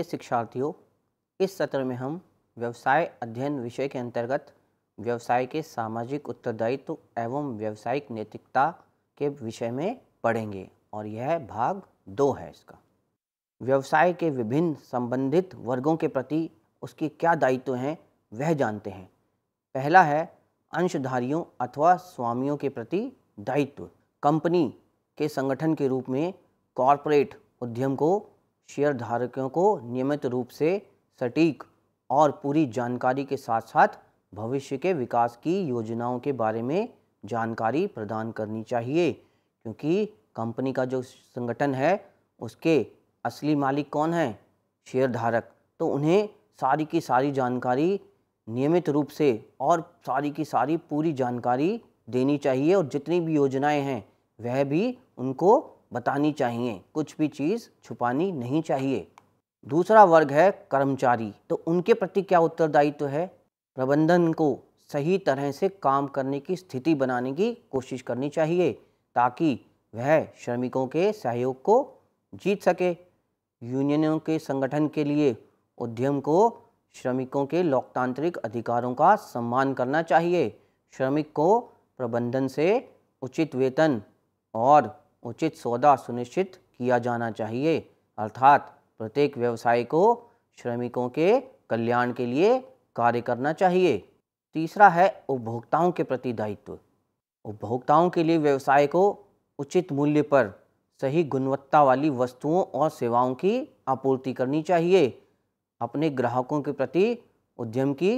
प्रिय शिक्षार्थियों इस सत्र में हम व्यवसाय अध्ययन विषय के अंतर्गत व्यवसाय के सामाजिक उत्तरदायित्व एवं व्यवसायिक नैतिकता के विषय में पढ़ेंगे और यह भाग दो है इसका व्यवसाय के विभिन्न संबंधित वर्गों के प्रति उसके क्या दायित्व हैं वह जानते हैं पहला है अंशधारियों अथवा स्वामियों के प्रति दायित्व कंपनी के संगठन के रूप में कॉरपोरेट उद्यम को शेयर धारकों को नियमित रूप से सटीक और पूरी जानकारी के साथ साथ भविष्य के विकास की योजनाओं के बारे में जानकारी प्रदान करनी चाहिए क्योंकि कंपनी का जो संगठन है उसके असली मालिक कौन है शेयर धारक तो उन्हें सारी की सारी जानकारी नियमित रूप से और सारी की सारी पूरी जानकारी देनी चाहिए और जितनी भी योजनाएं हैं वह भी उनको बतानी चाहिए कुछ भी चीज़ छुपानी नहीं चाहिए दूसरा वर्ग है कर्मचारी तो उनके प्रति क्या उत्तरदायित्व तो है प्रबंधन को सही तरह से काम करने की स्थिति बनाने की कोशिश करनी चाहिए ताकि वह श्रमिकों के सहयोग को जीत सके यूनियनों के संगठन के लिए उद्यम को श्रमिकों के लोकतांत्रिक अधिकारों का सम्मान करना चाहिए श्रमिक को प्रबंधन से उचित वेतन और उचित सौदा सुनिश्चित किया जाना चाहिए अर्थात प्रत्येक व्यवसाय को श्रमिकों के कल्याण के लिए कार्य करना चाहिए तीसरा है उपभोक्ताओं के प्रति दायित्व उपभोक्ताओं के लिए व्यवसाय को उचित मूल्य पर सही गुणवत्ता वाली वस्तुओं और सेवाओं की आपूर्ति करनी चाहिए अपने ग्राहकों के प्रति उद्यम की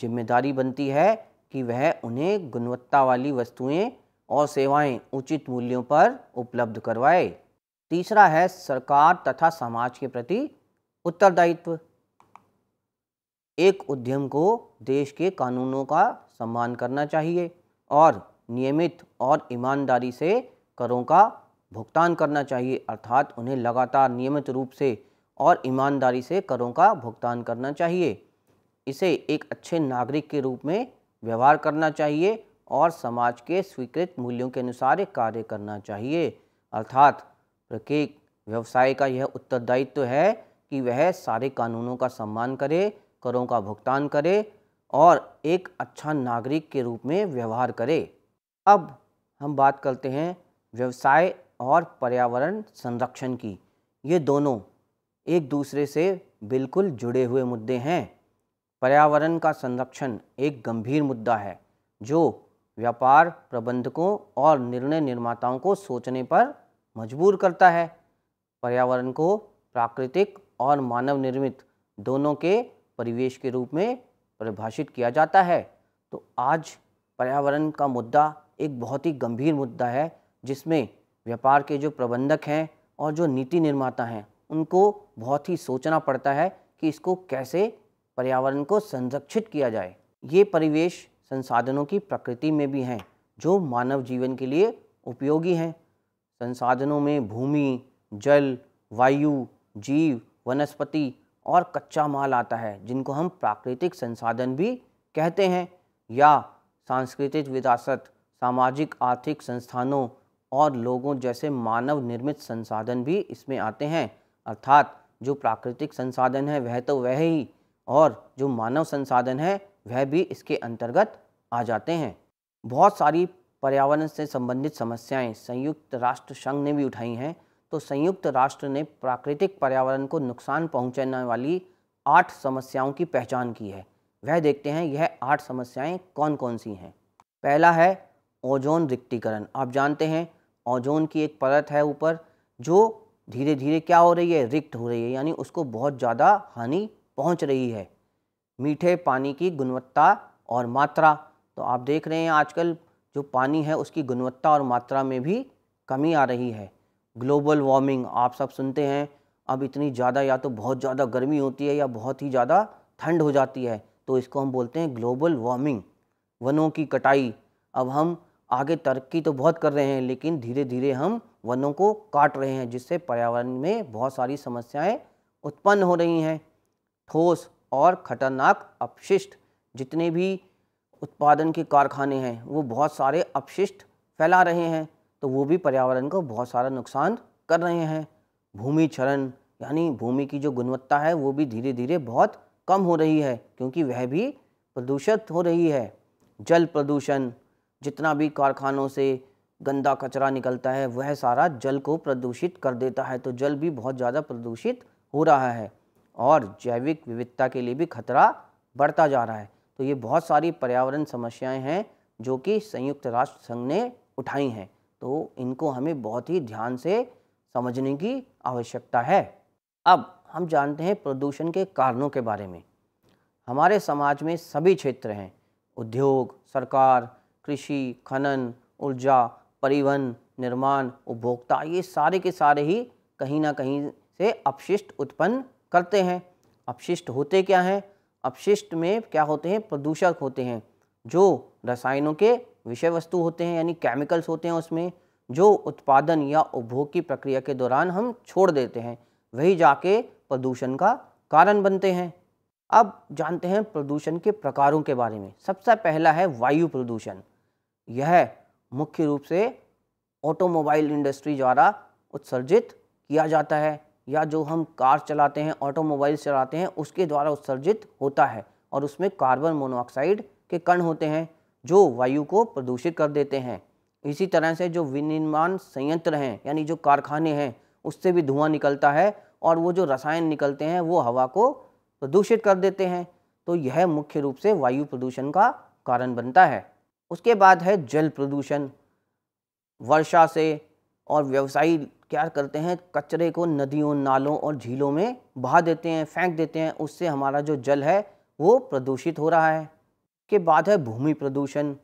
जिम्मेदारी बनती है कि वह उन्हें गुणवत्ता वाली वस्तुएं और सेवाएं उचित मूल्यों पर उपलब्ध करवाए तीसरा है सरकार तथा समाज के प्रति उत्तरदायित्व एक उद्यम को देश के कानूनों का सम्मान करना चाहिए और नियमित और ईमानदारी से करों का भुगतान करना चाहिए अर्थात उन्हें लगातार नियमित रूप से और ईमानदारी से करों का भुगतान करना चाहिए इसे एक अच्छे नागरिक के रूप में व्यवहार करना चाहिए और समाज के स्वीकृत मूल्यों के अनुसार कार्य करना चाहिए अर्थात प्रत्येक व्यवसाय का यह उत्तरदायित्व तो है कि वह सारे कानूनों का सम्मान करे करों का भुगतान करे और एक अच्छा नागरिक के रूप में व्यवहार करे अब हम बात करते हैं व्यवसाय और पर्यावरण संरक्षण की ये दोनों एक दूसरे से बिल्कुल जुड़े हुए मुद्दे हैं पर्यावरण का संरक्षण एक गंभीर मुद्दा है जो व्यापार प्रबंधकों और निर्णय निर्माताओं को सोचने पर मजबूर करता है पर्यावरण को प्राकृतिक और मानव निर्मित दोनों के परिवेश के रूप में परिभाषित किया जाता है तो आज पर्यावरण का मुद्दा एक बहुत ही गंभीर मुद्दा है जिसमें व्यापार के जो प्रबंधक हैं और जो नीति निर्माता हैं उनको बहुत ही सोचना पड़ता है कि इसको कैसे पर्यावरण को संरक्षित किया जाए ये परिवेश संसाधनों की प्रकृति में भी हैं जो मानव जीवन के लिए उपयोगी हैं संसाधनों में भूमि जल वायु जीव वनस्पति और कच्चा माल आता है जिनको हम प्राकृतिक संसाधन भी कहते हैं या सांस्कृतिक विरासत सामाजिक आर्थिक संस्थानों और लोगों जैसे मानव निर्मित संसाधन भी इसमें आते हैं अर्थात जो प्राकृतिक संसाधन है वह तो वह ही और जो मानव संसाधन है वह भी इसके अंतर्गत आ जाते हैं बहुत सारी पर्यावरण से संबंधित समस्याएं संयुक्त राष्ट्र संघ ने भी उठाई हैं तो संयुक्त राष्ट्र ने प्राकृतिक पर्यावरण को नुकसान पहुंचाने वाली आठ समस्याओं की पहचान की है वह देखते हैं यह आठ समस्याएं कौन कौन सी हैं पहला है ओजोन रिक्तिकरण आप जानते हैं ओजोन की एक परत है ऊपर जो धीरे धीरे क्या हो रही है रिक्त हो रही है यानी उसको बहुत ज़्यादा हानि पहुँच रही है मीठे पानी की गुणवत्ता और मात्रा तो आप देख रहे हैं आजकल जो पानी है उसकी गुणवत्ता और मात्रा में भी कमी आ रही है ग्लोबल वार्मिंग आप सब सुनते हैं अब इतनी ज़्यादा या तो बहुत ज़्यादा गर्मी होती है या बहुत ही ज़्यादा ठंड हो जाती है तो इसको हम बोलते हैं ग्लोबल वार्मिंग वनों की कटाई अब हम आगे तरक्की तो बहुत कर रहे हैं लेकिन धीरे धीरे हम वनों को काट रहे हैं जिससे पर्यावरण में बहुत सारी समस्याएं उत्पन्न हो रही हैं ठोस और ख़तरनाक अपशिष्ट जितने भी उत्पादन के कारखाने हैं वो बहुत सारे अपशिष्ट फैला रहे हैं तो वो भी पर्यावरण को बहुत सारा नुकसान कर रहे हैं भूमि क्षरण यानी भूमि की जो गुणवत्ता है वो भी धीरे धीरे बहुत कम हो रही है क्योंकि वह भी प्रदूषित हो रही है जल प्रदूषण जितना भी कारखानों से गंदा कचरा निकलता है वह सारा जल को प्रदूषित कर देता है तो जल भी बहुत ज़्यादा प्रदूषित हो रहा है और जैविक विविधता के लिए भी खतरा बढ़ता जा रहा है तो ये बहुत सारी पर्यावरण समस्याएं हैं जो कि संयुक्त राष्ट्र संघ ने उठाई हैं तो इनको हमें बहुत ही ध्यान से समझने की आवश्यकता है अब हम जानते हैं प्रदूषण के कारणों के बारे में हमारे समाज में सभी क्षेत्र हैं उद्योग सरकार कृषि खनन ऊर्जा परिवहन निर्माण उपभोक्ता ये सारे के सारे ही कहीं ना कहीं से अपशिष्ट उत्पन्न करते हैं अपशिष्ट होते क्या हैं अपशिष्ट में क्या होते हैं प्रदूषक होते हैं जो रसायनों के विषय वस्तु होते हैं यानी केमिकल्स होते हैं उसमें जो उत्पादन या उपभोग की प्रक्रिया के दौरान हम छोड़ देते हैं वही जाके प्रदूषण का कारण बनते हैं अब जानते हैं प्रदूषण के प्रकारों के बारे में सबसे पहला है वायु प्रदूषण यह मुख्य रूप से ऑटोमोबाइल इंडस्ट्री द्वारा उत्सर्जित किया जाता है या जो हम कार चलाते हैं ऑटोमोबाइल चलाते हैं उसके द्वारा उत्सर्जित होता है और उसमें कार्बन मोनोऑक्साइड के कण होते हैं जो वायु को प्रदूषित कर देते हैं इसी तरह से जो विनिर्माण संयंत्र हैं यानी जो कारखाने हैं उससे भी धुआं निकलता है और वो जो रसायन निकलते हैं वो हवा को प्रदूषित कर देते हैं तो यह मुख्य रूप से वायु प्रदूषण का कारण बनता है उसके बाद है जल प्रदूषण वर्षा से और व्यवसायी क्या करते हैं कचरे को नदियों नालों और झीलों में बहा देते हैं फेंक देते हैं उससे हमारा जो जल है वो प्रदूषित हो रहा है के बाद है भूमि प्रदूषण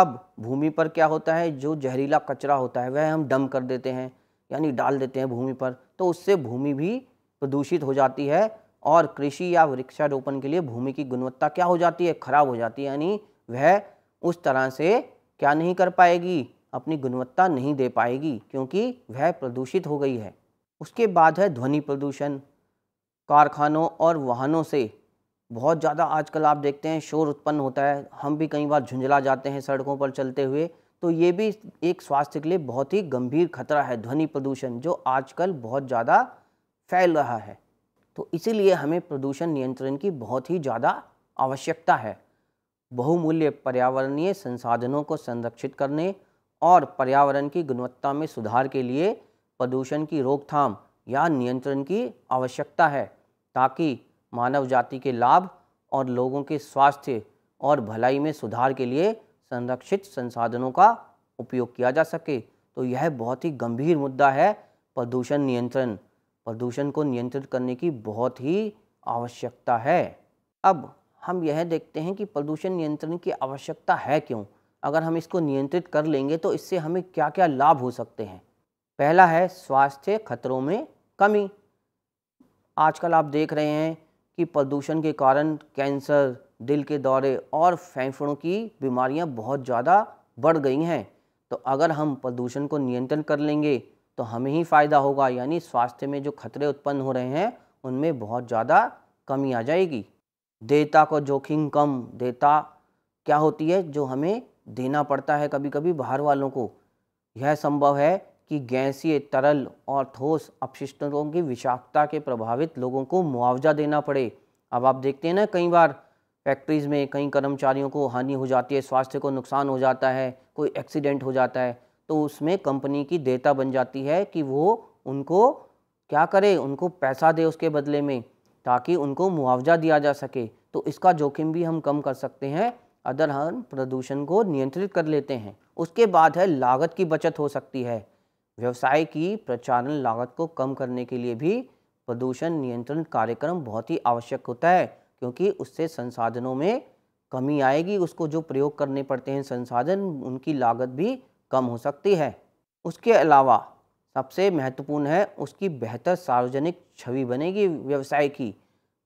अब भूमि पर क्या होता है जो जहरीला कचरा होता है वह हम डम कर देते हैं यानी डाल देते हैं भूमि पर तो उससे भूमि भी प्रदूषित हो जाती है और कृषि या वृक्षारोपण के लिए भूमि की गुणवत्ता क्या हो जाती है खराब हो जाती है यानी वह उस तरह से क्या नहीं कर पाएगी अपनी गुणवत्ता नहीं दे पाएगी क्योंकि वह प्रदूषित हो गई है उसके बाद है ध्वनि प्रदूषण कारखानों और वाहनों से बहुत ज़्यादा आजकल आप देखते हैं शोर उत्पन्न होता है हम भी कई बार झुंझला जाते हैं सड़कों पर चलते हुए तो ये भी एक स्वास्थ्य के लिए बहुत ही गंभीर खतरा है ध्वनि प्रदूषण जो आजकल बहुत ज़्यादा फैल रहा है तो इसीलिए हमें प्रदूषण नियंत्रण की बहुत ही ज़्यादा आवश्यकता है बहुमूल्य पर्यावरणीय संसाधनों को संरक्षित करने और पर्यावरण की गुणवत्ता में सुधार के लिए प्रदूषण की रोकथाम या नियंत्रण की आवश्यकता है ताकि मानव जाति के लाभ और लोगों के स्वास्थ्य और भलाई में सुधार के लिए संरक्षित संसाधनों का उपयोग किया जा सके तो यह बहुत ही गंभीर मुद्दा है प्रदूषण नियंत्रण प्रदूषण को नियंत्रित करने की बहुत ही आवश्यकता है अब हम यह देखते हैं कि प्रदूषण नियंत्रण की आवश्यकता है क्यों अगर हम इसको नियंत्रित कर लेंगे तो इससे हमें क्या क्या लाभ हो सकते हैं पहला है स्वास्थ्य खतरों में कमी आजकल आप देख रहे हैं कि प्रदूषण के कारण कैंसर दिल के दौरे और फेफड़ों की बीमारियां बहुत ज़्यादा बढ़ गई हैं तो अगर हम प्रदूषण को नियंत्रण कर लेंगे तो हमें ही फ़ायदा होगा यानी स्वास्थ्य में जो खतरे उत्पन्न हो रहे हैं उनमें बहुत ज़्यादा कमी आ जाएगी देता को जोखिम कम देता क्या होती है जो हमें देना पड़ता है कभी कभी बाहर वालों को यह संभव है कि गैसीय तरल और ठोस अपशिष्टों की विषाक्तता के प्रभावित लोगों को मुआवजा देना पड़े अब आप देखते हैं ना कई बार फैक्ट्रीज़ में कई कर्मचारियों को हानि हो जाती है स्वास्थ्य को नुकसान हो जाता है कोई एक्सीडेंट हो जाता है तो उसमें कंपनी की देता बन जाती है कि वो उनको क्या करे उनको पैसा दे उसके बदले में ताकि उनको मुआवजा दिया जा सके तो इसका जोखिम भी हम कम कर सकते हैं अदर हम प्रदूषण को नियंत्रित कर लेते हैं उसके बाद है लागत की बचत हो सकती है व्यवसाय की प्रचारण लागत को कम करने के लिए भी प्रदूषण नियंत्रण कार्यक्रम बहुत ही आवश्यक होता है क्योंकि उससे संसाधनों में कमी आएगी उसको जो प्रयोग करने पड़ते हैं संसाधन उनकी लागत भी कम हो सकती है उसके अलावा सबसे महत्वपूर्ण है उसकी बेहतर सार्वजनिक छवि बनेगी व्यवसाय की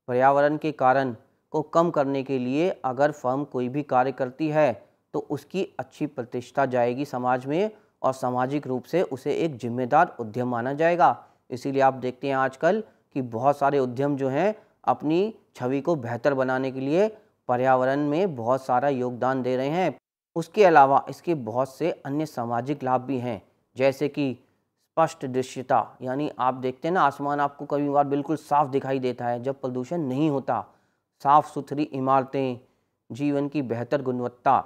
पर्यावरण के कारण को कम करने के लिए अगर फर्म कोई भी कार्य करती है तो उसकी अच्छी प्रतिष्ठा जाएगी समाज में और सामाजिक रूप से उसे एक जिम्मेदार उद्यम माना जाएगा इसीलिए आप देखते हैं आजकल कि बहुत सारे उद्यम जो हैं अपनी छवि को बेहतर बनाने के लिए पर्यावरण में बहुत सारा योगदान दे रहे हैं उसके अलावा इसके बहुत से अन्य सामाजिक लाभ भी हैं जैसे कि स्पष्ट दृश्यता यानी आप देखते हैं ना आसमान आपको कभी बार बिल्कुल साफ दिखाई देता है जब प्रदूषण नहीं होता साफ़ सुथरी इमारतें जीवन की बेहतर गुणवत्ता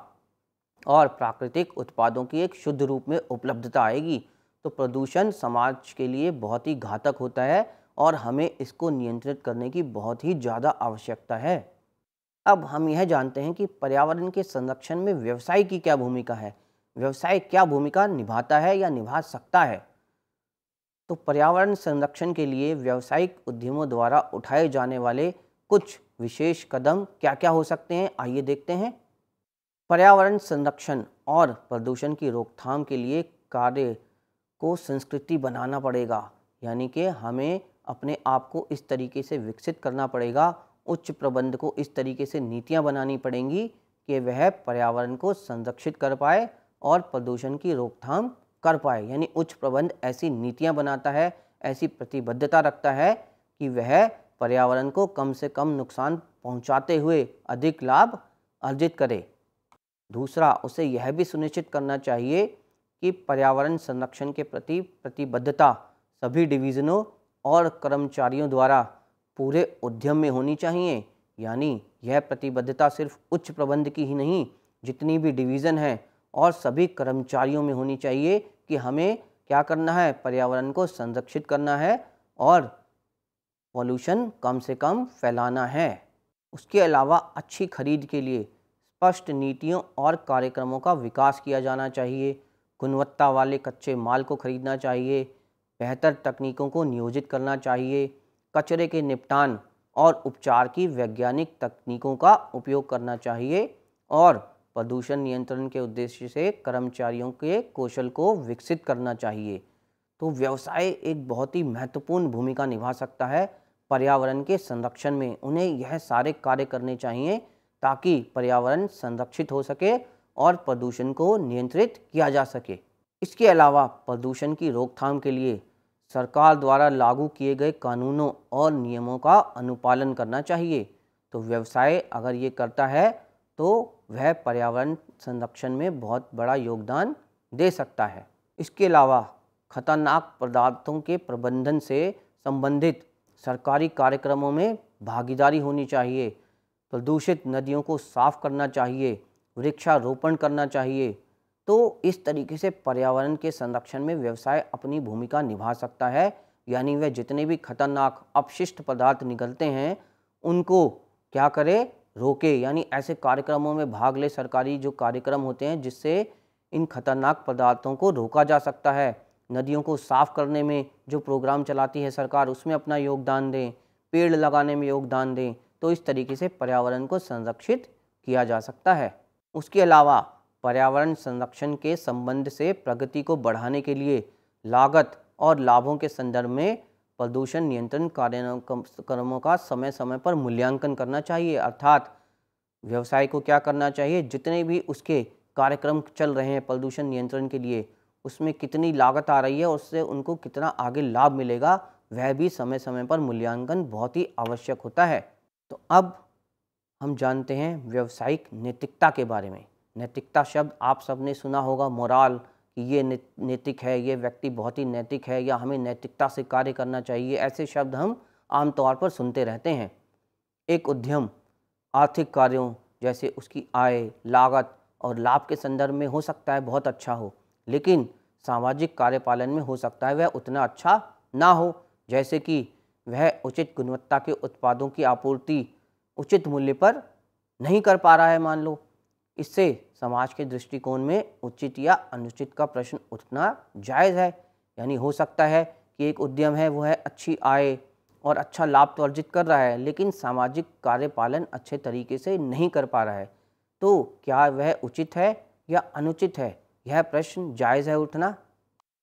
और प्राकृतिक उत्पादों की एक शुद्ध रूप में उपलब्धता आएगी तो प्रदूषण समाज के लिए बहुत ही घातक होता है और हमें इसको नियंत्रित करने की बहुत ही ज़्यादा आवश्यकता है अब हम यह जानते हैं कि पर्यावरण के संरक्षण में व्यवसाय की क्या भूमिका है व्यवसाय क्या भूमिका निभाता है या निभा सकता है तो पर्यावरण संरक्षण के लिए व्यावसायिक उद्यमों द्वारा उठाए जाने वाले कुछ विशेष कदम क्या क्या हो सकते हैं आइए देखते हैं पर्यावरण संरक्षण और प्रदूषण की रोकथाम के लिए कार्य को संस्कृति बनाना पड़ेगा यानी कि हमें अपने आप को इस तरीके से विकसित करना पड़ेगा उच्च प्रबंध को इस तरीके से नीतियाँ बनानी पड़ेंगी कि वह पर्यावरण को संरक्षित कर पाए और प्रदूषण की रोकथाम कर पाए यानी उच्च प्रबंध ऐसी नीतियाँ बनाता है ऐसी प्रतिबद्धता रखता है कि वह पर्यावरण को कम से कम नुकसान पहुंचाते हुए अधिक लाभ अर्जित करे दूसरा उसे यह भी सुनिश्चित करना चाहिए कि पर्यावरण संरक्षण के प्रति प्रतिबद्धता सभी डिवीज़नों और कर्मचारियों द्वारा पूरे उद्यम में होनी चाहिए यानी यह प्रतिबद्धता सिर्फ उच्च प्रबंध की ही नहीं जितनी भी डिवीज़न है और सभी कर्मचारियों में होनी चाहिए कि हमें क्या करना है पर्यावरण को संरक्षित करना है और पॉल्यूशन कम से कम फैलाना है उसके अलावा अच्छी खरीद के लिए स्पष्ट नीतियों और कार्यक्रमों का विकास किया जाना चाहिए गुणवत्ता वाले कच्चे माल को खरीदना चाहिए बेहतर तकनीकों को नियोजित करना चाहिए कचरे के निपटान और उपचार की वैज्ञानिक तकनीकों का उपयोग करना चाहिए और प्रदूषण नियंत्रण के उद्देश्य से कर्मचारियों के कौशल को विकसित करना चाहिए तो व्यवसाय एक बहुत ही महत्वपूर्ण भूमिका निभा सकता है पर्यावरण के संरक्षण में उन्हें यह सारे कार्य करने चाहिए ताकि पर्यावरण संरक्षित हो सके और प्रदूषण को नियंत्रित किया जा सके इसके अलावा प्रदूषण की रोकथाम के लिए सरकार द्वारा लागू किए गए कानूनों और नियमों का अनुपालन करना चाहिए तो व्यवसाय अगर ये करता है तो वह पर्यावरण संरक्षण में बहुत बड़ा योगदान दे सकता है इसके अलावा खतरनाक पदार्थों के प्रबंधन से संबंधित सरकारी कार्यक्रमों में भागीदारी होनी चाहिए प्रदूषित नदियों को साफ करना चाहिए वृक्षारोपण करना चाहिए तो इस तरीके से पर्यावरण के संरक्षण में व्यवसाय अपनी भूमिका निभा सकता है यानी वह जितने भी खतरनाक अपशिष्ट पदार्थ निकलते हैं उनको क्या करे रोके यानी ऐसे कार्यक्रमों में भाग ले सरकारी जो कार्यक्रम होते हैं जिससे इन खतरनाक पदार्थों को रोका जा सकता है नदियों को साफ़ करने में जो प्रोग्राम चलाती है सरकार उसमें अपना योगदान दें पेड़ लगाने में योगदान दें तो इस तरीके से पर्यावरण को संरक्षित किया जा सकता है उसके अलावा पर्यावरण संरक्षण के संबंध से प्रगति को बढ़ाने के लिए लागत और लाभों के संदर्भ में प्रदूषण नियंत्रण कार्यक्रमों का समय समय पर मूल्यांकन करना चाहिए अर्थात व्यवसाय को क्या करना चाहिए जितने भी उसके कार्यक्रम चल रहे हैं प्रदूषण नियंत्रण के लिए उसमें कितनी लागत आ रही है उससे उनको कितना आगे लाभ मिलेगा वह भी समय समय पर मूल्यांकन बहुत ही आवश्यक होता है तो अब हम जानते हैं व्यवसायिक नैतिकता के बारे में नैतिकता शब्द आप सब ने सुना होगा मोराल कि ये नैतिक है ये व्यक्ति बहुत ही नैतिक है या हमें नैतिकता से कार्य करना चाहिए ऐसे शब्द हम आमतौर पर सुनते रहते हैं एक उद्यम आर्थिक कार्यों जैसे उसकी आय लागत और लाभ के संदर्भ में हो सकता है बहुत अच्छा हो लेकिन सामाजिक कार्यपालन में हो सकता है वह उतना अच्छा ना हो जैसे कि वह उचित गुणवत्ता के उत्पादों की आपूर्ति उचित मूल्य पर नहीं कर पा रहा है मान लो इससे समाज के दृष्टिकोण में उचित या अनुचित का प्रश्न उठना जायज़ है यानी हो सकता है कि एक उद्यम है वो है अच्छी आय और अच्छा लाभ तो अर्जित कर रहा है लेकिन सामाजिक कार्यपालन अच्छे तरीके से नहीं कर पा रहा है तो क्या वह उचित है या अनुचित है यह प्रश्न जायज़ है उठना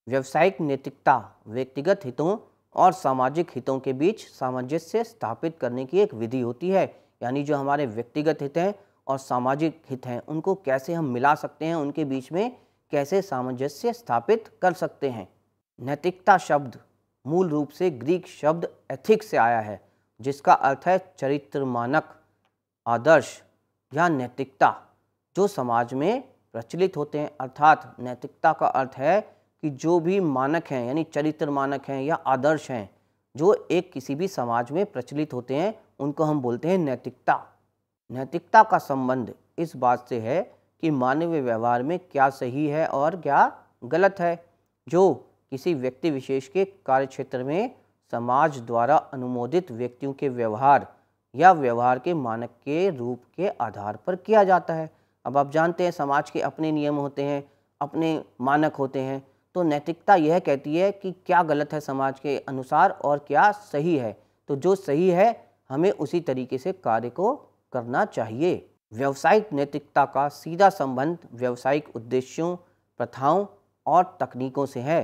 व्यवसायिक नैतिकता व्यक्तिगत हितों और सामाजिक हितों के बीच सामंजस्य स्थापित करने की एक विधि होती है यानी जो हमारे व्यक्तिगत हित हैं और सामाजिक हित हैं उनको कैसे हम मिला सकते हैं उनके बीच में कैसे सामंजस्य स्थापित कर सकते हैं नैतिकता शब्द मूल रूप से ग्रीक शब्द एथिक्स से आया है जिसका अर्थ है चरित्र मानक आदर्श या नैतिकता जो समाज में प्रचलित होते हैं अर्थात नैतिकता का अर्थ है कि जो भी मानक हैं यानी चरित्र मानक हैं या आदर्श हैं जो एक किसी भी समाज में प्रचलित होते हैं उनको हम बोलते हैं नैतिकता नैतिकता का संबंध इस बात से है कि मानव व्यवहार में क्या सही है और क्या गलत है जो किसी व्यक्ति विशेष के कार्य क्षेत्र में समाज द्वारा अनुमोदित व्यक्तियों के व्यवहार या व्यवहार के मानक के रूप के आधार पर किया जाता है अब आप जानते हैं समाज के अपने नियम होते हैं अपने मानक होते हैं तो नैतिकता यह कहती है कि क्या गलत है समाज के अनुसार और क्या सही है तो जो सही है हमें उसी तरीके से कार्य को करना चाहिए व्यावसायिक नैतिकता का सीधा संबंध व्यावसायिक उद्देश्यों प्रथाओं और तकनीकों से है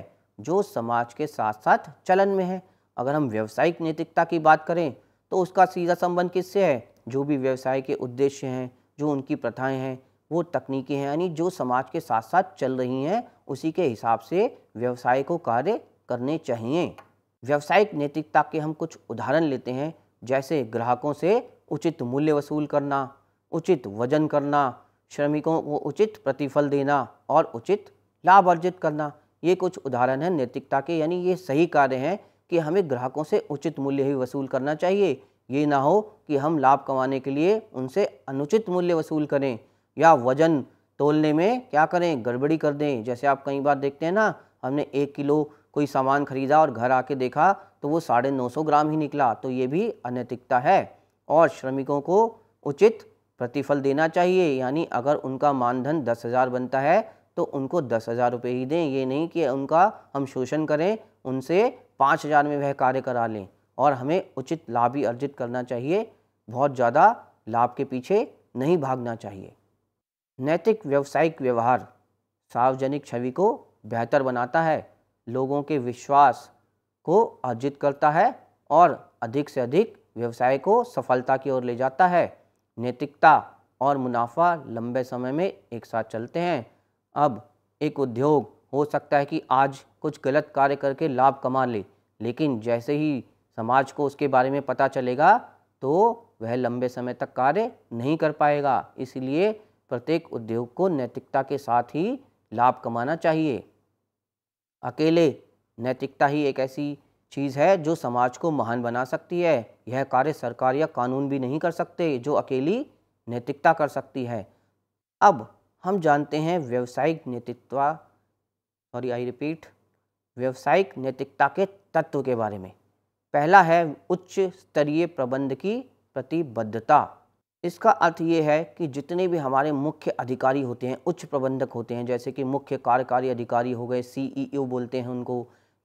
जो समाज के साथ साथ चलन में है अगर हम व्यावसायिक नैतिकता की बात करें तो उसका सीधा संबंध किससे है जो भी व्यवसाय के उद्देश्य हैं जो उनकी प्रथाएं हैं वो तकनीकी हैं यानी जो समाज के साथ साथ चल रही हैं उसी के हिसाब से व्यवसाय को कार्य करने चाहिए व्यावसायिक नैतिकता के हम कुछ उदाहरण लेते हैं जैसे ग्राहकों से उचित मूल्य वसूल करना उचित वजन करना श्रमिकों को उचित प्रतिफल देना और उचित लाभ अर्जित करना ये कुछ उदाहरण हैं नैतिकता के यानी ये सही कार्य हैं कि हमें ग्राहकों से उचित मूल्य ही वसूल करना चाहिए ये ना हो कि हम लाभ कमाने के लिए उनसे अनुचित मूल्य वसूल करें या वजन तोलने में क्या करें गड़बड़ी कर दें जैसे आप कई बार देखते हैं ना हमने एक किलो कोई सामान खरीदा और घर आके देखा तो वो साढ़े नौ सौ ग्राम ही निकला तो ये भी अनैतिकता है और श्रमिकों को उचित प्रतिफल देना चाहिए यानी अगर उनका मानधन दस हज़ार बनता है तो उनको दस हज़ार रुपये ही दें ये नहीं कि उनका हम शोषण करें उनसे पाँच हज़ार में वह कार्य करा लें और हमें उचित लाभ ही अर्जित करना चाहिए बहुत ज़्यादा लाभ के पीछे नहीं भागना चाहिए नैतिक व्यवसायिक व्यवहार सार्वजनिक छवि को बेहतर बनाता है लोगों के विश्वास को अर्जित करता है और अधिक से अधिक व्यवसाय को सफलता की ओर ले जाता है नैतिकता और मुनाफा लंबे समय में एक साथ चलते हैं अब एक उद्योग हो सकता है कि आज कुछ गलत कार्य करके लाभ कमा ले लेकिन जैसे ही समाज को उसके बारे में पता चलेगा तो वह लंबे समय तक कार्य नहीं कर पाएगा इसलिए प्रत्येक उद्योग को नैतिकता के साथ ही लाभ कमाना चाहिए अकेले नैतिकता ही एक ऐसी चीज़ है जो समाज को महान बना सकती है यह कार्य सरकार या कानून भी नहीं कर सकते जो अकेली नैतिकता कर सकती है अब हम जानते हैं व्यवसायिक नैतिकता सॉरी आई रिपीट व्यवसायिक नैतिकता के तत्व के बारे में पहला है उच्च स्तरीय प्रबंध की प्रतिबद्धता इसका अर्थ ये है कि जितने भी हमारे मुख्य अधिकारी होते हैं उच्च प्रबंधक होते हैं जैसे कि मुख्य कार्यकारी अधिकारी हो गए सीईओ e बोलते हैं उनको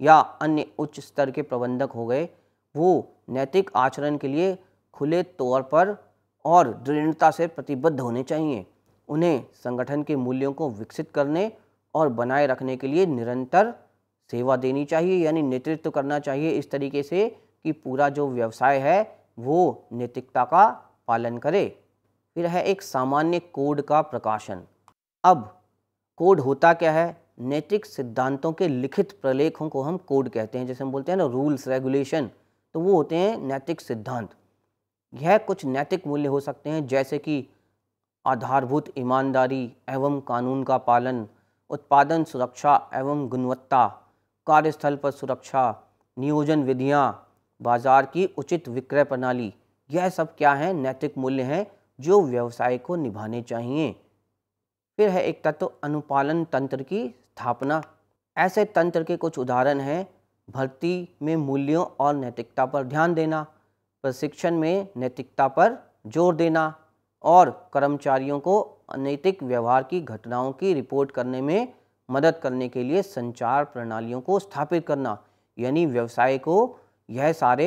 या अन्य उच्च स्तर के प्रबंधक हो गए वो नैतिक आचरण के लिए खुले तौर पर और दृढ़ता से प्रतिबद्ध होने चाहिए उन्हें संगठन के मूल्यों को विकसित करने और बनाए रखने के लिए निरंतर सेवा देनी चाहिए यानी नेतृत्व करना चाहिए इस तरीके से कि पूरा जो व्यवसाय है वो नैतिकता का पालन करे फिर है एक सामान्य कोड का प्रकाशन अब कोड होता क्या है नैतिक सिद्धांतों के लिखित प्रलेखों को हम कोड कहते हैं जैसे हम बोलते हैं ना रूल्स रेगुलेशन तो वो होते हैं नैतिक सिद्धांत यह कुछ नैतिक मूल्य हो सकते हैं जैसे कि आधारभूत ईमानदारी एवं कानून का पालन उत्पादन सुरक्षा एवं गुणवत्ता कार्यस्थल पर सुरक्षा नियोजन विधियाँ बाजार की उचित विक्रय प्रणाली यह सब क्या है नैतिक मूल्य हैं जो व्यवसाय को निभाने चाहिए फिर है एक तत्व अनुपालन तंत्र की स्थापना ऐसे तंत्र के कुछ उदाहरण हैं भर्ती में मूल्यों और नैतिकता पर ध्यान देना प्रशिक्षण में नैतिकता पर जोर देना और कर्मचारियों को अनैतिक व्यवहार की घटनाओं की रिपोर्ट करने में मदद करने के लिए संचार प्रणालियों को स्थापित करना यानी व्यवसाय को यह सारे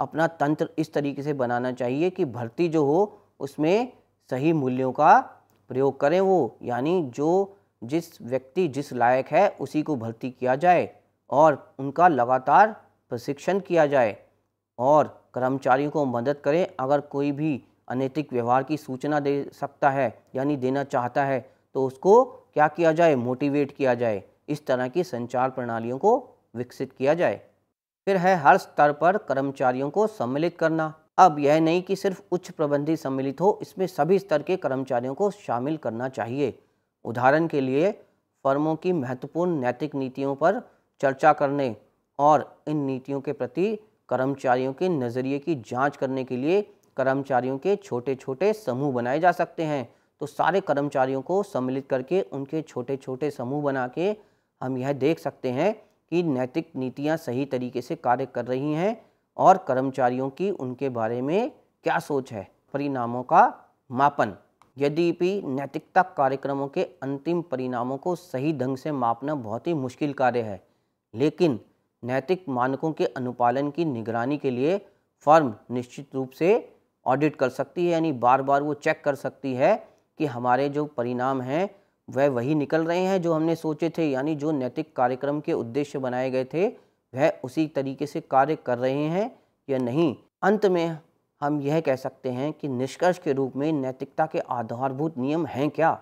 अपना तंत्र इस तरीके से बनाना चाहिए कि भर्ती जो हो उसमें सही मूल्यों का प्रयोग करें वो यानी जो जिस व्यक्ति जिस लायक है उसी को भर्ती किया जाए और उनका लगातार प्रशिक्षण किया जाए और कर्मचारियों को मदद करें अगर कोई भी अनैतिक व्यवहार की सूचना दे सकता है यानी देना चाहता है तो उसको क्या किया जाए मोटिवेट किया जाए इस तरह की संचार प्रणालियों को विकसित किया जाए फिर है हर स्तर पर कर्मचारियों को सम्मिलित करना अब यह नहीं कि सिर्फ उच्च प्रबंधी सम्मिलित हो इसमें सभी स्तर के कर्मचारियों को शामिल करना चाहिए उदाहरण के लिए फर्मों की महत्वपूर्ण नैतिक नीतियों पर चर्चा करने और इन नीतियों के प्रति कर्मचारियों के नज़रिए की जांच करने के लिए कर्मचारियों के छोटे छोटे समूह बनाए जा सकते हैं तो सारे कर्मचारियों को सम्मिलित करके उनके छोटे छोटे समूह बना के हम यह देख सकते हैं कि नैतिक नीतियाँ सही तरीके से कार्य कर रही हैं और कर्मचारियों की उनके बारे में क्या सोच है परिणामों का मापन यदि भी नैतिकता कार्यक्रमों के अंतिम परिणामों को सही ढंग से मापना बहुत ही मुश्किल कार्य है लेकिन नैतिक मानकों के अनुपालन की निगरानी के लिए फर्म निश्चित रूप से ऑडिट कर सकती है यानी बार बार वो चेक कर सकती है कि हमारे जो परिणाम हैं वह वही निकल रहे हैं जो हमने सोचे थे यानी जो नैतिक कार्यक्रम के उद्देश्य बनाए गए थे वह उसी तरीके से कार्य कर रहे हैं या नहीं अंत में हम यह कह सकते हैं कि निष्कर्ष के रूप में नैतिकता के आधारभूत नियम हैं क्या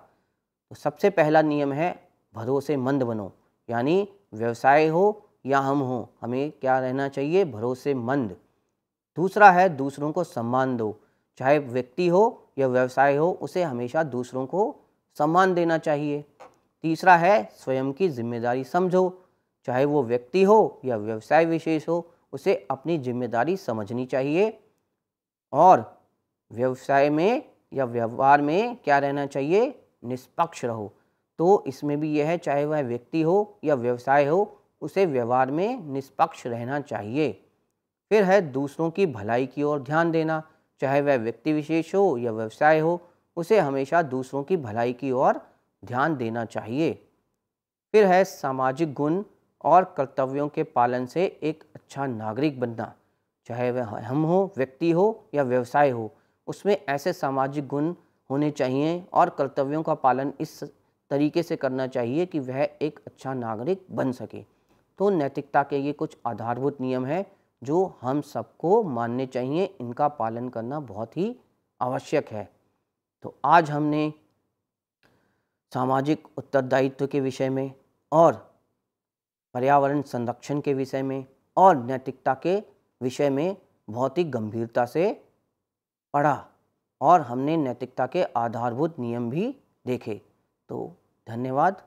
तो सबसे पहला नियम है भरोसेमंद बनो यानी व्यवसाय हो या हम हों हमें क्या रहना चाहिए भरोसेमंद दूसरा है दूसरों को सम्मान दो चाहे व्यक्ति हो या व्यवसाय हो उसे हमेशा दूसरों को सम्मान देना चाहिए तीसरा है स्वयं की जिम्मेदारी समझो चाहे वो व्यक्ति हो या व्यवसाय विशेष हो उसे अपनी जिम्मेदारी समझनी चाहिए और व्यवसाय में या व्यवहार में क्या रहना चाहिए निष्पक्ष रहो तो इसमें भी यह है चाहे वह व्यक्ति हो या व्यवसाय हो उसे व्यवहार में निष्पक्ष रहना चाहिए फिर है दूसरों की भलाई की ओर ध्यान देना चाहे वह व्यक्ति विशेष हो या व्यवसाय हो उसे हमेशा दूसरों की भलाई की ओर ध्यान देना चाहिए फिर है सामाजिक गुण और कर्तव्यों के पालन से एक अच्छा नागरिक बनना चाहे वह हम हो व्यक्ति हो या व्यवसाय हो उसमें ऐसे सामाजिक गुण होने चाहिए और कर्तव्यों का पालन इस तरीके से करना चाहिए कि वह एक अच्छा नागरिक बन सके तो नैतिकता के ये कुछ आधारभूत नियम हैं जो हम सबको मानने चाहिए इनका पालन करना बहुत ही आवश्यक है तो आज हमने सामाजिक उत्तरदायित्व के विषय में और पर्यावरण संरक्षण के विषय में और नैतिकता के विषय में बहुत ही गंभीरता से पढ़ा और हमने नैतिकता के आधारभूत नियम भी देखे तो धन्यवाद